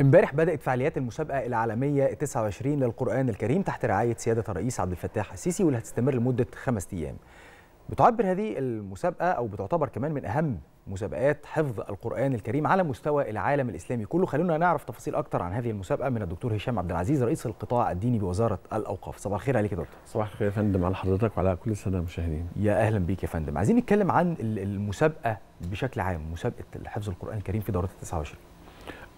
امبارح بدأت فعاليات المسابقة العالمية 29 للقرآن الكريم تحت رعاية سيادة الرئيس عبد الفتاح السيسي واللي هتستمر لمدة خمس أيام. بتعبر هذه المسابقة أو بتعتبر كمان من أهم مسابقات حفظ القرآن الكريم على مستوى العالم الإسلامي كله، خلونا نعرف تفاصيل اكثر عن هذه المسابقة من الدكتور هشام عبد العزيز رئيس القطاع الديني بوزارة الأوقاف. صباح الخير عليك يا دكتور. صباح الخير يا فندم على حضرتك وعلى كل السادة المشاهدين. يا أهلا بيك يا فندم، عايزين نتكلم عن المسابقة بشكل عام، مسابقة حفظ القرآن الكريم في دورة 29.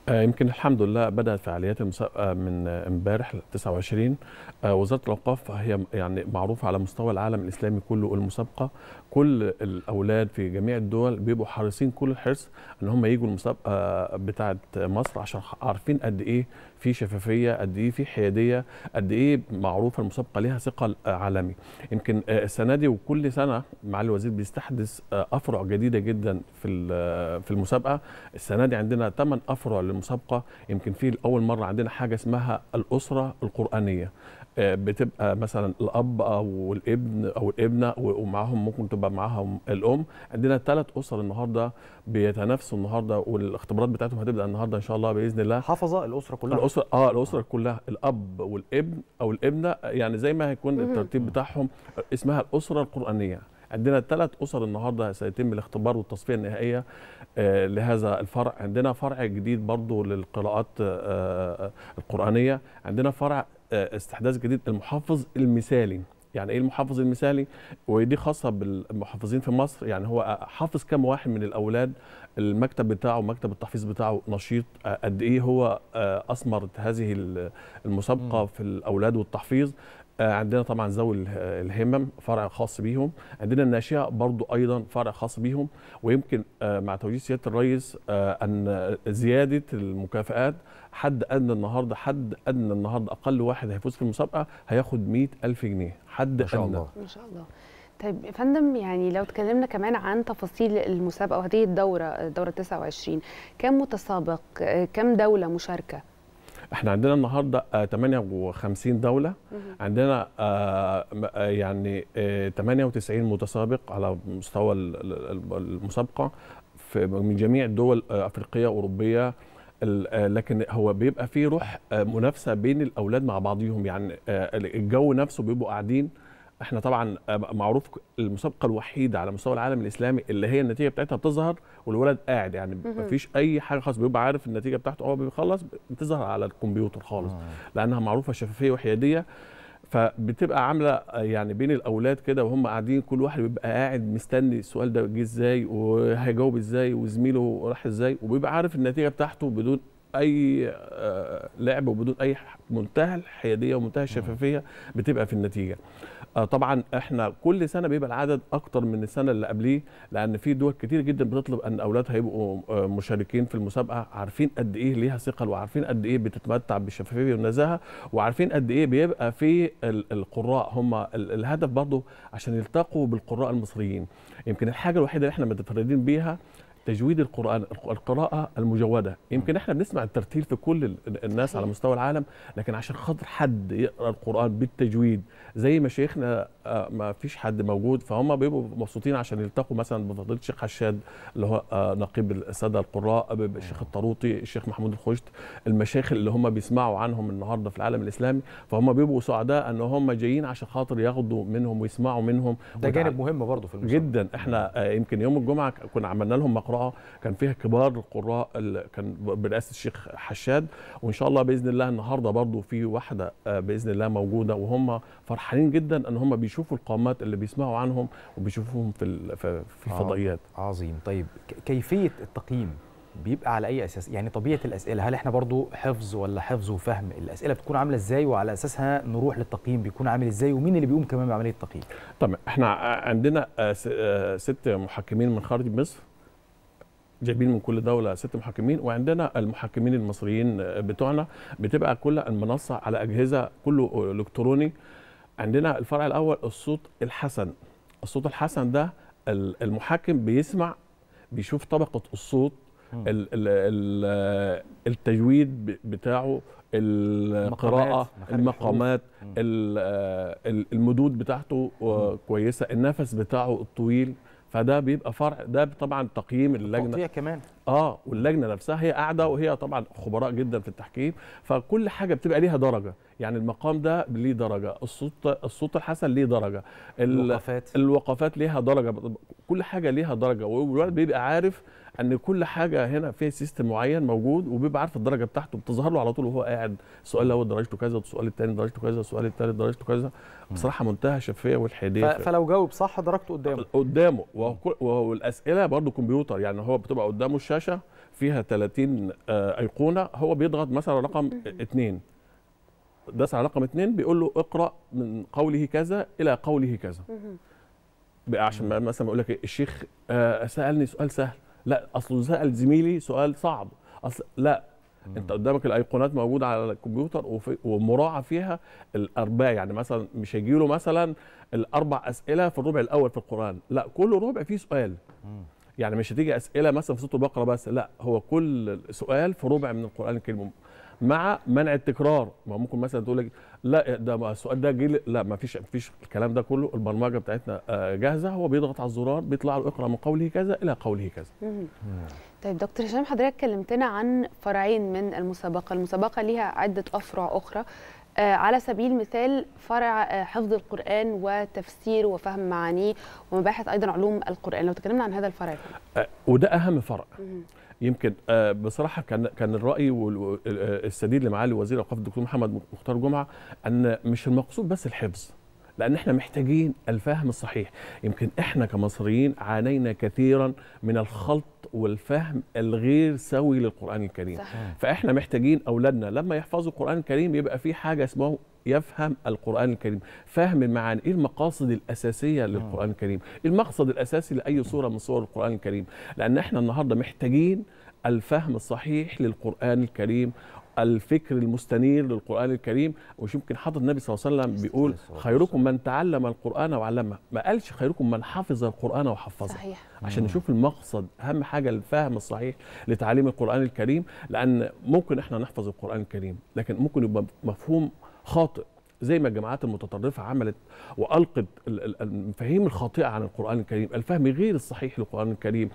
آه، يمكن الحمد لله بدات فعاليات المسابقه من آه، امبارح 29 آه، وزاره الاوقاف هي يعني معروفه على مستوى العالم الاسلامي كله المسابقه كل الاولاد في جميع الدول بيبقوا حريصين كل الحرص ان هم يجوا المسابقه بتاعه مصر عشان عارفين قد ايه في شفافيه قد ايه في حياديه قد ايه معروفه المسابقه ليها ثقل عالمي يمكن آه، السنه دي وكل سنه معالي الوزير بيستحدث آه، افرع جديده جدا في آه، في المسابقه السنه دي عندنا 8 افرع للمسابقه يمكن في اول مره عندنا حاجه اسمها الاسره القرانيه بتبقى مثلا الاب او الابن او الابنه ومعاهم ممكن تبقى معاهم الام عندنا ثلاث اسر النهارده بيتنافسوا النهارده والاختبارات بتاعتهم هتبدا النهارده ان شاء الله باذن الله حافظه الاسره كلها الاسره اه الاسره كلها الاب والابن او الابنه يعني زي ما هيكون الترتيب بتاعهم اسمها الاسره القرانيه عندنا ثلاث اسر النهارده سيتم الاختبار والتصفيه النهائيه آه، لهذا الفرع عندنا فرع جديد برضه للقراءات آه، آه، القرانيه عندنا فرع آه، استحداث جديد المحافظ المثالي يعني ايه المحافظ المثالي ودي خاصه بالمحافظين في مصر يعني هو حافظ كم واحد من الاولاد المكتب بتاعه مكتب التحفيظ بتاعه نشيط آه، قد ايه هو آه، اثمرت هذه المسابقه في الاولاد والتحفيظ آه، عندنا طبعا ذوي الهمم فرع خاص بيهم عندنا الناشئه برضو ايضا فرع خاص بيهم ويمكن آه، مع توجيه سياده الرئيس آه، ان زياده المكافئات حد ادنى النهارده حد ادنى النهارده اقل واحد هيفوز في المسابقه هياخد 100000 جنيه حد ما شاء الله. ما شاء الله طيب يا فندم يعني لو اتكلمنا كمان عن تفاصيل المسابقه وهذه الدوره الدوره 29 كم متسابق كم دوله مشاركه احنا عندنا النهارده 58 آه، دوله عندنا آه، آه، يعني 98 متسابق على مستوى المسابقه في من جميع الدول افريقيه اوروبيه لكن هو بيبقى فيه روح منافسه بين الاولاد مع بعضهم يعني الجو نفسه بيبقوا قاعدين احنا طبعا آه، معروف المسابقه الوحيده على مستوى العالم الاسلامي اللي هي النتيجه بتاعتها بتظهر والولد قاعد يعني مفيش اي حاجه خالص بيبقى عارف النتيجه بتاعته هو بيخلص بتظهر على الكمبيوتر خالص آه. لانها معروفه شفافيه وحياديه فبتبقى عامله آه، يعني بين الاولاد كده وهم قاعدين كل واحد بيبقى قاعد مستني السؤال ده جه ازاي وهيجاوب ازاي وزميله راح ازاي وبيبقى عارف النتيجه بتاعته بدون اي لعب وبدون اي منتهى الحياديه ومنتهى الشفافيه بتبقى في النتيجه آه، طبعا احنا كل سنه بيبقى العدد اكتر من السنه اللي قبليه لان في دول كتير جدا بتطلب ان اولادها يبقوا آه، مشاركين في المسابقه عارفين قد ايه ليها ثقل وعارفين قد ايه بتتمتع بالشفافيه والنزاهه وعارفين قد ايه بيبقى في القراء هم الهدف برضه عشان يلتقوا بالقراء المصريين يمكن الحاجه الوحيده اللي احنا متفردين بيها تجويد القرآن القراءة المجودة يمكن احنا بنسمع الترتيل في كل الناس على مستوى العالم لكن عشان خاطر حد يقرأ القرآن بالتجويد زي ما شيخنا آه، ما فيش حد موجود فهم بيبقوا مبسوطين عشان يلتقوا مثلا بفضيلة الشيخ حشاد اللي هو آه، نقيب السادة القراء الشيخ الطروطي الشيخ محمود الخشت المشايخ اللي هم بيسمعوا عنهم النهاردة في العالم الإسلامي فهم بيبقوا سعداء ان هم جايين عشان خاطر ياخدوا منهم ويسمعوا منهم ده جانب مهم برضه في المسلم. جدا احنا آه، يمكن يوم الجمعة كنا عملنا لهم مقال القراءه كان فيها كبار القراء كان برئاسه الشيخ حشاد وان شاء الله باذن الله النهارده برضو في واحده آه، باذن الله موجوده وهم فرحانين جدا ان هم بيشوفوا القامات اللي بيسمعوا عنهم وبيشوفوهم في في الفضائيات عظيم طيب كيفيه التقييم بيبقى على اي اساس يعني طبيعه الاسئله هل احنا برضو حفظ ولا حفظ وفهم الاسئله بتكون عامله ازاي وعلى اساسها نروح للتقييم بيكون عامل ازاي ومين اللي بيقوم كمان بعمليه التقييم طب احنا عندنا آه، آه، ست محكمين من خارج مصر جايبين من كل دوله ست محكمين وعندنا المحكمين المصريين بتوعنا بتبقى كل المنصه على اجهزه كله الكتروني عندنا الفرع الاول الصوت الحسن الصوت الحسن ده المحكم بيسمع بيشوف طبقه الصوت الـ الـ التجويد بتاعه القراءه المقامات المدود بتاعته آه، كويسه النفس بتاعه الطويل فده بيبقى فرع ده طبعا تقييم اللجنه كمان اه واللجنه نفسها هي قاعده وهي طبعا خبراء جدا في التحكيم فكل حاجه بتبقى ليها درجه يعني المقام ده ليه درجه الصوت الصوت الحسن ليه درجه الوقفات الوقفات ليها درجه كل حاجه ليها درجه والواد بيبقى عارف ان كل حاجه هنا فيها سيستم معين موجود وبيبقى عارف الدرجه بتاعته بتظهر له على طول وهو قاعد السؤال الاول درجته كذا والسؤال الثاني درجته كذا والسؤال الثالث درجته كذا بصراحه منتهى الشفافيه والحياديه فلو جاوب صح درجته قدامه قدامه والاسئله برضه كمبيوتر يعني هو بتبقى قدامه الشاشه فيها 30 آه، ايقونه هو بيضغط مثلا رقم اثنين داس على رقم اثنين بيقول له اقرا من قوله كذا الى قوله كذا عشان مثلا يقول لك الشيخ آه، سالني سؤال سهل لا اصل سال زميلي سؤال صعب اصل لا مم. انت قدامك الايقونات موجوده على الكمبيوتر وفي ومراعى فيها الارباع يعني مثلا مش هيجي له مثلا الاربع اسئله في الربع الاول في القران لا كل ربع فيه سؤال مم. يعني مش هتيجي اسئله مثلا في سوره البقره بس لا هو كل سؤال في ربع من القران الكريم مع منع التكرار ما ممكن مثلا تقول لك لا ده السؤال ده جه لا ما فيش ما فيش الكلام ده كله البرمجه بتاعتنا آه، جاهزه هو بيضغط على الزرار بيطلع له اقرا من قوله كذا الى قوله كذا طيب دكتور هشام حضرتك كلمتنا عن فرعين من المسابقه المسابقه ليها عده افرع اخرى آه، على سبيل المثال فرع آه، حفظ القرآن وتفسير وفهم معانيه ومباحث أيضا علوم القرآن لو تكلمنا عن هذا الفرع وده أهم فرع يمكن آه، بصراحه كان كان الراي آه، السديد لمعالي وزير الاوقاف الدكتور محمد مختار جمعه ان مش المقصود بس الحفظ لان احنا محتاجين الفهم الصحيح يمكن احنا كمصريين عانينا كثيرا من الخلط والفهم الغير سوي للقران الكريم صح. فاحنا محتاجين اولادنا لما يحفظوا القران الكريم يبقى في حاجه اسمها يفهم القرآن الكريم فهم المعاني إيه المقاصد الأساسية للقرآن الكريم إيه المقصد الأساسي لأي صورة من صور القرآن الكريم لأن إحنا النهاردة محتاجين الفهم الصحيح للقرآن الكريم الفكر المستنير للقرآن الكريم مش يمكن حضر النبي صلى الله عليه وسلم بيقول خيركم من تعلم القرآن وعلمه ما قالش خيركم من حفظ القرآن وحفظه صحيح. عشان نشوف المقصد أهم حاجة الفهم الصحيح لتعليم القرآن الكريم لأن ممكن إحنا نحفظ القرآن الكريم لكن ممكن يبقى مفهوم خاطئ زي ما الجماعات المتطرفة عملت وألقت المفاهيم الخاطئة عن القرآن الكريم الفهم غير الصحيح للقرآن الكريم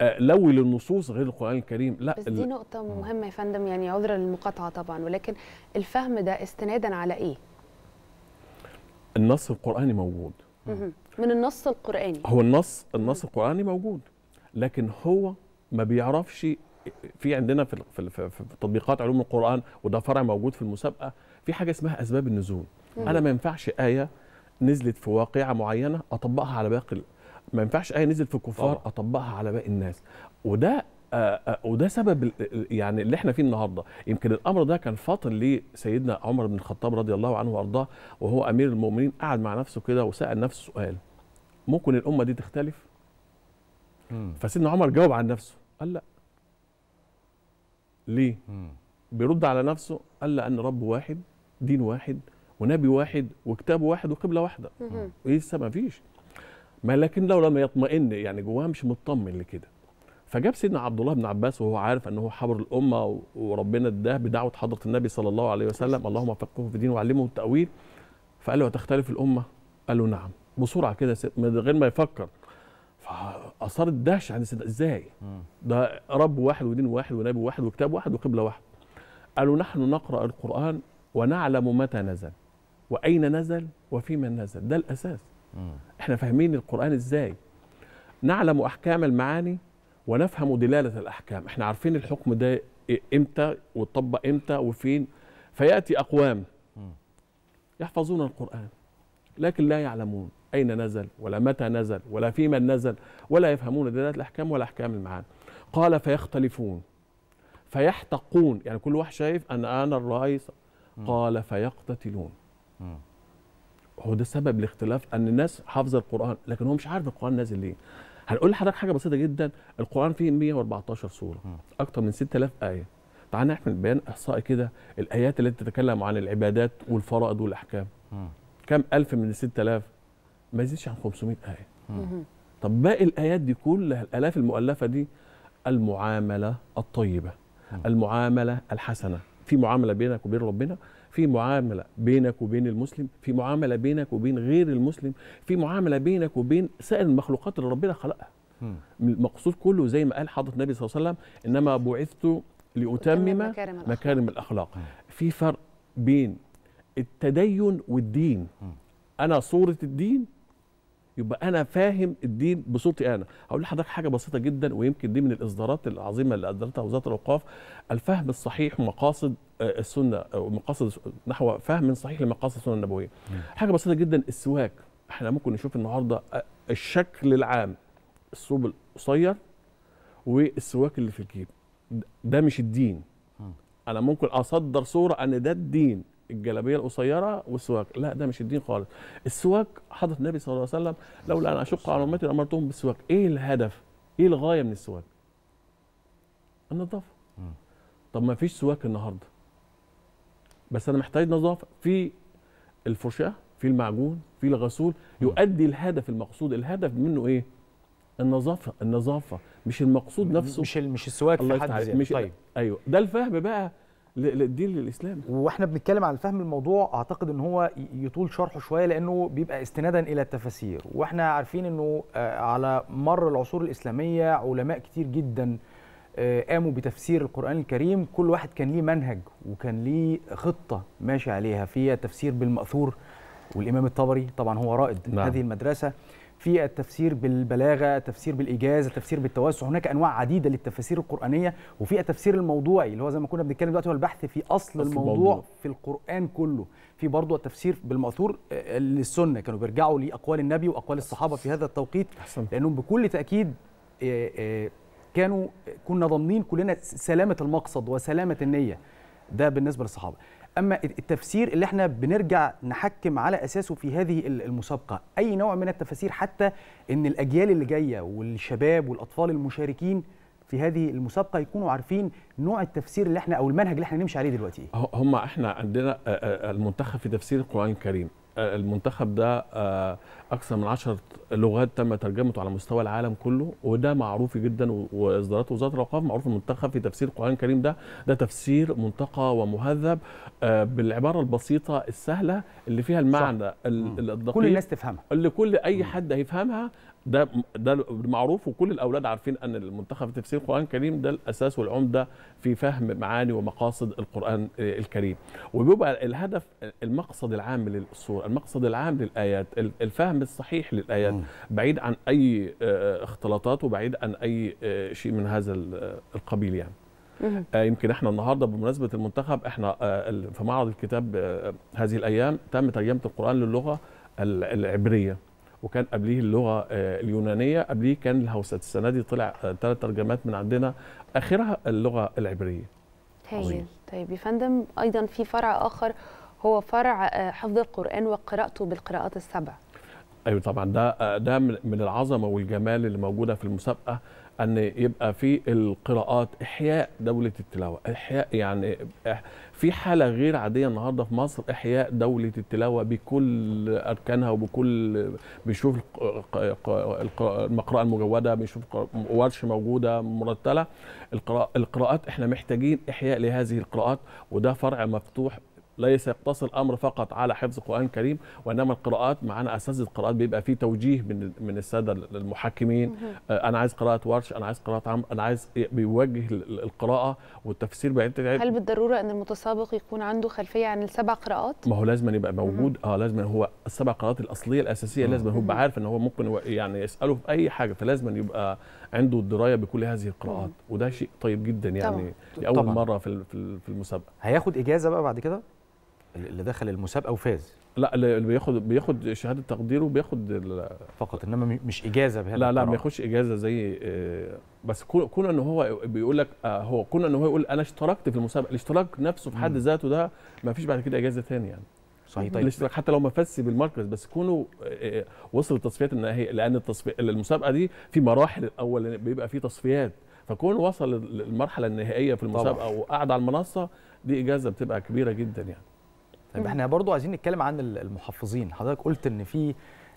آه، لوي للنصوص غير القرآن الكريم لا بس دي نقطة مهمة يا فندم يعني عذرا للمقاطعة طبعا ولكن الفهم ده استنادا على إيه؟ النص القرآني موجود من النص القرآني هو النص النص القرآني موجود لكن هو ما بيعرفش في عندنا في في تطبيقات علوم القرآن وده فرع موجود في المسابقة في حاجه اسمها اسباب النزول مم. انا ما ينفعش ايه نزلت في واقعه معينه اطبقها على باقي ما ينفعش ايه نزلت في الكفار طبعا. اطبقها على باقي الناس وده آه آه وده سبب يعني اللي احنا فيه النهارده يمكن الامر ده كان فاطن لسيدنا عمر بن الخطاب رضي الله عنه وارضاه وهو امير المؤمنين قعد مع نفسه كده وسال نفسه سؤال ممكن الامه دي تختلف مم. فسيدنا عمر جاوب عن نفسه قال لا ليه مم. بيرد على نفسه قال لان رب واحد دين واحد ونبي واحد وكتاب واحد وقبله واحده إيه لسه ما فيش ما لكن لو لم يطمئن يعني جواه مش مطمن لكده فجاب سيدنا عبد الله بن عباس وهو عارف ان هو حبر الامه وربنا اداه بدعوه حضره النبي صلى الله عليه وسلم اللهم فقهه في الدين وعلمه التاويل فقال له تختلف الامه قال له نعم بسرعه كده من غير ما يفكر فاثار الدهشه عند سيدنا ازاي ده رب واحد ودين واحد ونبي واحد وكتاب واحد وقبله واحد قالوا نحن نقرا القران ونعلم متى نزل واين نزل وفي من نزل ده الاساس احنا فاهمين القران ازاي نعلم احكام المعاني ونفهم دلاله الاحكام احنا عارفين الحكم ده امتى وطبق امتى وفين فياتي اقوام يحفظون القران لكن لا يعلمون اين نزل ولا متى نزل ولا في من نزل ولا يفهمون دلاله الاحكام ولا احكام المعاني قال فيختلفون فيحتقون يعني كل واحد شايف ان انا الرئيس قال فيقتتلون هو ده سبب الاختلاف ان الناس حافظه القران لكن هو مش عارف القران نازل ليه هنقول لحضرتك حاجه بسيطه جدا القران فيه 114 سوره اكتر من 6000 ايه تعال نعمل بيان احصائي كده الايات اللي تتكلم عن العبادات والفرائض والاحكام كم الف من ال 6000 ما يزيدش عن 500 ايه طب باقي الايات دي كلها الالاف المؤلفه دي المعامله الطيبه المعامله الحسنه في معامله بينك وبين ربنا في معامله بينك وبين المسلم في معامله بينك وبين غير المسلم في معامله بينك وبين سائر المخلوقات اللي ربنا خلقها المقصود كله زي ما قال حضره النبي صلى الله عليه وسلم انما بعثت لاتمم مكارم, مكارم الاخلاق في فرق بين التدين والدين انا صوره الدين يبقى انا فاهم الدين بصوتي انا هقول لحضرتك حاجه بسيطه جدا ويمكن دي من الاصدارات العظيمه اللي ادرتها وزاره الاوقاف الفهم الصحيح مقاصد آه، السنه أو آه، مقاصد نحو فهم صحيح لمقاصد السنه النبويه حاجه بسيطه جدا السواك احنا ممكن نشوف النهارده آه، الشكل العام الثوب القصير والسواك اللي في الجيب ده مش الدين انا ممكن اصدر صوره ان ده الدين الجلابيه القصيره والسواك لا ده مش الدين خالص السواك حضرة النبي صلى الله عليه وسلم لولا ان اشق على امتي لامرتهم بالسواك ايه الهدف ايه الغايه من السواك النظافه طب ما فيش سواك النهارده بس انا محتاج نظافه في الفرشاه في المعجون في الغسول يؤدي الهدف المقصود الهدف منه ايه النظافه النظافه مش المقصود نفسه مش مش السواك في حد ذاته طيب ايوه ده الفهم بقى للدين الاسلامي واحنا بنتكلم عن فهم الموضوع اعتقد ان هو يطول شرحه شويه لانه بيبقى استنادا الى التفاسير واحنا عارفين انه آه، على مر العصور الاسلاميه علماء كتير جدا آه، قاموا بتفسير القرآن الكريم كل واحد كان ليه منهج وكان ليه خطة ماشي عليها فيها تفسير بالمأثور والإمام الطبري طبعا هو رائد نعم. هذه المدرسة في التفسير بالبلاغه التفسير بالايجاز التفسير بالتوسع هناك انواع عديده للتفاسير القرانيه وفي التفسير الموضوعي اللي هو زي ما كنا بنتكلم دلوقتي هو البحث في اصل, أصل الموضوع, في القران كله في برضه التفسير بالمأثور آه، للسنه كانوا بيرجعوا لاقوال النبي واقوال الصحابه في هذا التوقيت لانهم بكل تاكيد آه، آه، كانوا كنا ضامنين كلنا سلامه المقصد وسلامه النيه ده بالنسبه للصحابه اما التفسير اللي احنا بنرجع نحكم على اساسه في هذه المسابقه اي نوع من التفاسير حتى ان الاجيال اللي جايه والشباب والاطفال المشاركين في هذه المسابقه يكونوا عارفين نوع التفسير اللي احنا او المنهج اللي احنا نمشي عليه دلوقتي هم احنا عندنا المنتخب في تفسير القران الكريم المنتخب ده آه، اكثر من 10 لغات تم ترجمته على مستوى العالم كله وده معروف جدا واصدارات وزاره الاوقاف معروف المنتخب في تفسير القران الكريم ده ده تفسير منتقى ومهذب آه، بالعباره البسيطه السهله اللي فيها المعنى الدقيق كل الناس تفهمها اللي كل اي حد هيفهمها ده ده معروف وكل الاولاد عارفين ان المنتخب تفسير القران الكريم ده الاساس والعمده في فهم معاني ومقاصد القران آه، الكريم وبيبقى الهدف المقصد العام للصور المقصد العام للايات الفهم الصحيح للايات بعيد عن اي آه، اختلاطات وبعيد عن اي آه، شيء من هذا القبيل يعني يمكن احنا النهارده بمناسبه المنتخب احنا في معرض الكتاب هذه الايام تم ترجمه القران للغه العبريه وكان قبليه اللغه آه، اليونانيه قبليه كان الهوسات السنه دي طلع ثلاث آه، ترجمات من عندنا اخرها اللغه العبريه هايل طيب،, طيب يا فندم ايضا في فرع اخر هو فرع آه، حفظ القران وقراءته بالقراءات السبع ايوه طبعا ده ده من العظمه والجمال اللي موجوده في المسابقه ان يبقى في القراءات احياء دوله التلاوه احياء يعني في حاله غير عاديه النهارده في مصر احياء دوله التلاوه بكل اركانها وبكل بنشوف المقراه المجوده بنشوف ورش موجوده مرتله القراءات احنا محتاجين احياء لهذه القراءات وده فرع مفتوح ليس يقتصر الامر فقط على حفظ القران الكريم وانما القراءات معانا اساتذه القراءات بيبقى في توجيه من من الساده المحكمين آه، انا عايز قراءه ورش انا عايز قراءه عام انا عايز بيوجه القراءه والتفسير بعده هل بالضروره ان المتسابق يكون عنده خلفيه عن السبع قراءات ما هو لازم يبقى موجود اه لازم هو السبع قراءات الاصليه الاساسيه لازم هو يبقى عارف ان هو ممكن يعني يساله في اي حاجه فلازم يبقى عنده الدرايه بكل هذه القراءات وده شيء طيب جدا يعني طبعا. لاول طبعا. مره في في المسابقه هياخد اجازه بقى بعد كده اللي دخل المسابقه وفاز لا اللي بياخد بياخد شهاده تقدير وبياخد فقط انما مش اجازه بهذا لا لا ما بياخدش اجازه زي آه، بس كون ان هو بيقول لك آه، هو كون ان هو يقول انا اشتركت في المسابقه الاشتراك نفسه في حد ذاته ده ما فيش بعد كده اجازه ثاني يعني صحيح طيب الاشتراك حتى لو ما فازش بالمركز بس كونه آه، وصل التصفيات النهائيه لان التصفي... المسابقه دي في مراحل الاول بيبقى في تصفيات فكون وصل للمرحله النهائيه في المسابقه وقعد على المنصه دي اجازه بتبقى كبيره جدا يعني طيب احنا برضو عايزين نتكلم عن المحفظين حضرتك قلت ان في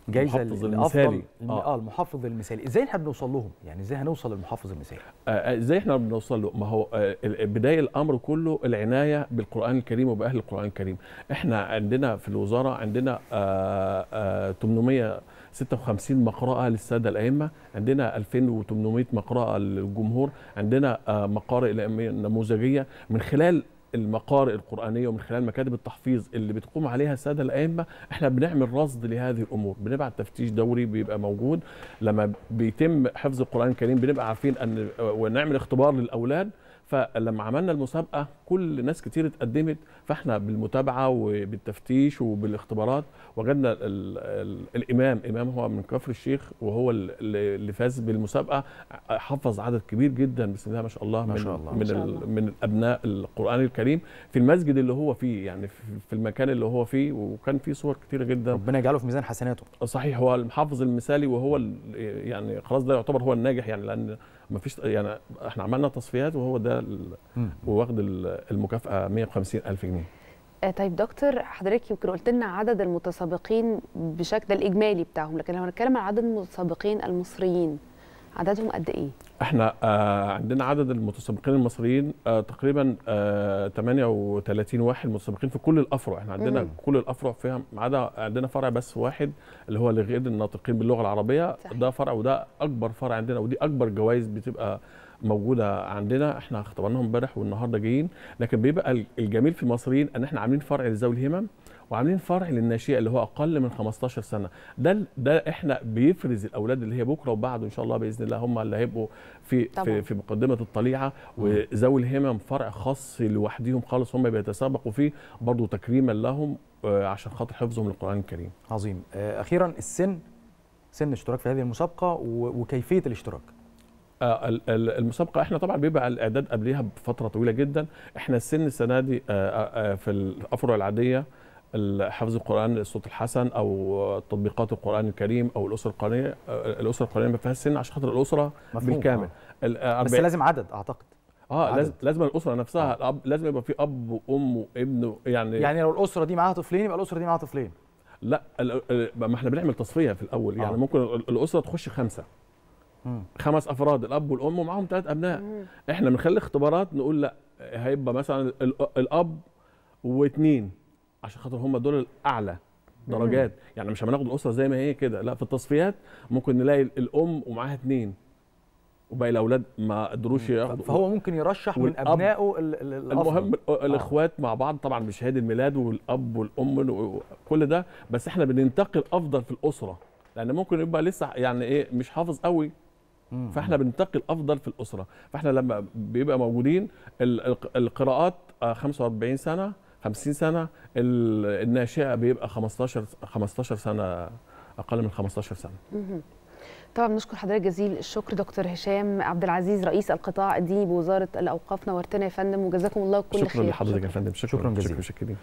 جايزه المحفظ المثالي آه. اه المحفظ المثالي ازاي احنا بنوصل لهم يعني ازاي هنوصل للمحفظ المثالي آه, آه، ازاي احنا بنوصل له ما هو آه بدايه الامر كله العنايه بالقران الكريم وباهل القران الكريم احنا عندنا في الوزاره عندنا آه آه 856 مقرأة للسادة الأئمة عندنا 2800 مقرأة للجمهور عندنا آه، مقارئ نموذجية من خلال المقارئ القرآنية ومن خلال مكاتب التحفيظ اللي بتقوم عليها السادة الأئمة احنا بنعمل رصد لهذه الأمور بنبعت تفتيش دوري بيبقى موجود لما بيتم حفظ القرآن الكريم بنبقى عارفين أن آه، ونعمل اختبار للأولاد فلما عملنا المسابقه كل ناس كتير اتقدمت فاحنا بالمتابعه وبالتفتيش وبالاختبارات وجدنا الـ الـ الامام امام هو من كفر الشيخ وهو اللي فاز بالمسابقه حفظ عدد كبير جدا بسم الله ما شاء الله ما شاء الله من الله. من الابناء القران الكريم في المسجد اللي هو فيه يعني في المكان اللي هو فيه وكان فيه صور كتيره جدا ربنا يجعله في ميزان حسناته صحيح هو المحافظ المثالي وهو يعني خلاص ده يعتبر هو الناجح يعني لان ما فيش يعني احنا عملنا تصفيات وهو ده واخد المكافاه 150 الف جنيه آه، طيب دكتور حضرتك يمكن قلت لنا عدد المتسابقين بشكل الاجمالي بتاعهم لكن لو هنتكلم عن عدد المتسابقين المصريين عددهم قد ايه؟ احنا آه عندنا عدد المتسابقين المصريين آه تقريبا آه 38 واحد متسابقين في كل الافرع، احنا عندنا مم. كل الافرع فيها ما عدا عندنا فرع بس واحد اللي هو لغير الناطقين باللغه العربيه صحيح. ده فرع وده اكبر فرع عندنا ودي اكبر جوائز بتبقى موجوده عندنا احنا اختبرناهم امبارح والنهارده جايين لكن بيبقى الجميل في المصريين ان احنا عاملين فرع لذوي الهمم وعاملين فرع للناشئه اللي هو اقل من 15 سنه ده ده احنا بيفرز الاولاد اللي هي بكره وبعده ان شاء الله باذن الله هم اللي هيبقوا في طبعا. في, مقدمه الطليعه وذوي الهمم فرع خاص لوحدهم خالص هم بيتسابقوا فيه برضه تكريما لهم آه، عشان خاطر حفظهم للقران الكريم عظيم آه، اخيرا السن سن الاشتراك في هذه المسابقه وكيفيه الاشتراك آه، المسابقه احنا طبعا بيبقى الاعداد قبلها بفتره طويله جدا احنا السن السنه دي في الافرع العاديه حفظ القران للصوت الحسن او تطبيقات القران الكريم او الاسره القرانيه الاسره القرانيه ما فيهاش سن عشان خاطر الاسره مفهوم. بالكامل آه. آه، بس لازم عدد اعتقد اه عدد. لازم لازم الاسره نفسها آه. الاب لازم يبقى في اب وام وابن يعني يعني لو الاسره دي معاها طفلين يبقى الاسره دي معاها طفلين لا ما احنا بنعمل تصفيه في الاول يعني آه. ممكن الاسره تخش خمسه مم. خمس افراد الاب والام ومعاهم ثلاث ابناء مم. احنا بنخلي اختبارات نقول لا هيبقى مثلا الاب واثنين عشان خاطر هم دول الاعلى درجات يعني مش هناخد الاسره زي ما هي كده لا في التصفيات ممكن نلاقي الام ومعاها اثنين وباقي الاولاد ما قدروش ياخدوا فهو ممكن يرشح من ابنائه المهم آه. الاخوات مع بعض طبعا بشهاده الميلاد والاب والام وكل ده بس احنا بننتقل افضل في الاسره لان ممكن يبقى لسه يعني ايه مش حافظ قوي فاحنا بننتقل افضل في الاسره فاحنا لما بيبقى موجودين القراءات 45 آه، سنه 50 سنه الناشئه بيبقى 15 15 سنه اقل من 15 سنه طبعا بنشكر حضرتك جزيل الشكر دكتور هشام عبد العزيز رئيس القطاع الديني بوزاره الاوقاف نورتنا يا فندم وجزاكم الله كل شكرا خير شكرا لحضرتك يا فندم شكرا, شكرا جزيلا